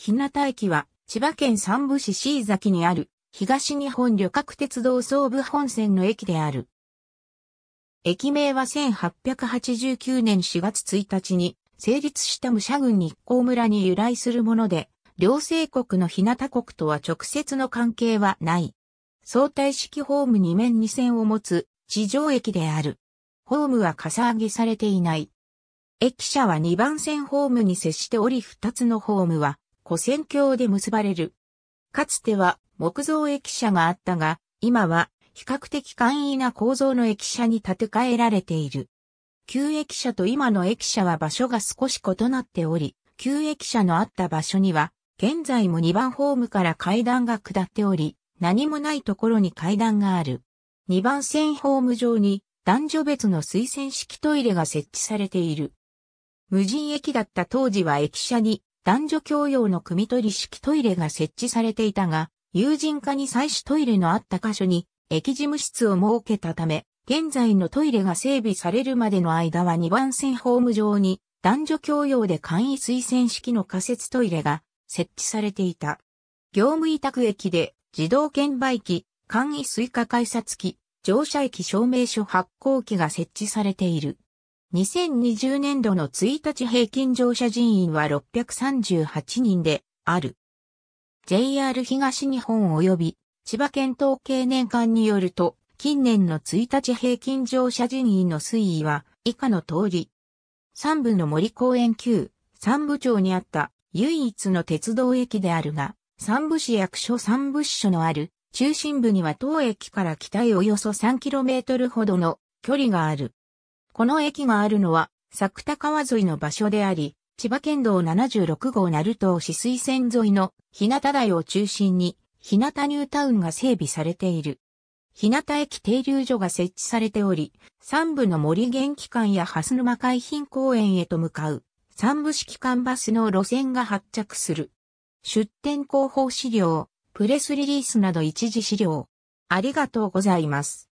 日向駅は、千葉県三武市椎崎にある、東日本旅客鉄道総武本線の駅である。駅名は1889年4月1日に、成立した武者郡日光村に由来するもので、両政国の日向国とは直接の関係はない。相対式ホーム2面2線を持つ地上駅である。ホームはかさ上げされていない。駅舎は2番線ホームに接しており2つのホームは古線橋で結ばれる。かつては木造駅舎があったが、今は比較的簡易な構造の駅舎に建て替えられている。旧駅舎と今の駅舎は場所が少し異なっており、旧駅舎のあった場所には、現在も2番ホームから階段が下っており、何もないところに階段がある。2番線ホーム上に男女別の推薦式トイレが設置されている。無人駅だった当時は駅舎に男女共用の組取り式トイレが設置されていたが、友人化に採取トイレのあった箇所に、駅事務室を設けたため、現在のトイレが整備されるまでの間は2番線ホーム上に、男女共用で簡易推薦式の仮設トイレが設置されていた。業務委託駅で自動券売機、簡易追加改札機、乗車駅証明書発行機が設置されている。2020年度の1日平均乗車人員は638人である。JR 東日本及び千葉県統計年間によると、近年の1日平均乗車人員の推移は以下の通り。三部の森公園旧三部町にあった唯一の鉄道駅であるが、三部市役所三部支所のある中心部には当駅から北へおよそ 3km ほどの距離がある。この駅があるのは、作田川沿いの場所であり、千葉県道76号鳴門市水線沿いの日向台を中心に、日向ニュータウンが整備されている。日向駅停留所が設置されており、三部の森元気関や蓮沼海浜公園へと向かう、三部式間バスの路線が発着する。出店広報資料、プレスリリースなど一時資料。ありがとうございます。